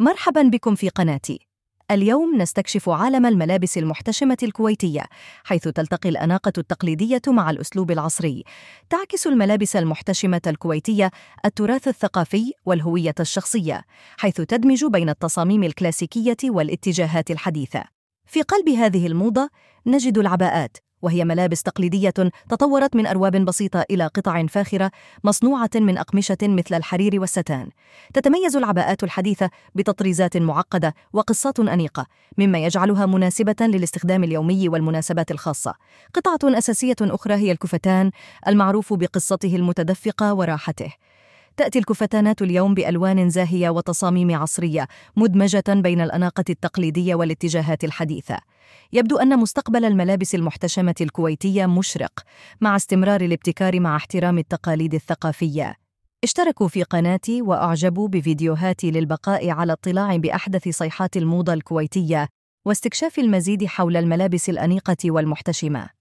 مرحبا بكم في قناتي اليوم نستكشف عالم الملابس المحتشمة الكويتية حيث تلتقي الأناقة التقليدية مع الأسلوب العصري تعكس الملابس المحتشمة الكويتية التراث الثقافي والهوية الشخصية حيث تدمج بين التصاميم الكلاسيكية والاتجاهات الحديثة في قلب هذه الموضة نجد العباءات وهي ملابس تقليدية تطورت من أرواب بسيطة إلى قطع فاخرة مصنوعة من أقمشة مثل الحرير والستان. تتميز العباءات الحديثة بتطريزات معقدة وقصات أنيقة، مما يجعلها مناسبة للاستخدام اليومي والمناسبات الخاصة. قطعة أساسية أخرى هي الكفتان، المعروف بقصته المتدفقة وراحته. تأتي الكفتانات اليوم بألوان زاهية وتصاميم عصرية مدمجة بين الأناقة التقليدية والاتجاهات الحديثة يبدو أن مستقبل الملابس المحتشمة الكويتية مشرق مع استمرار الابتكار مع احترام التقاليد الثقافية اشتركوا في قناتي وأعجبوا بفيديوهاتي للبقاء على اطلاع بأحدث صيحات الموضة الكويتية واستكشاف المزيد حول الملابس الأنيقة والمحتشمة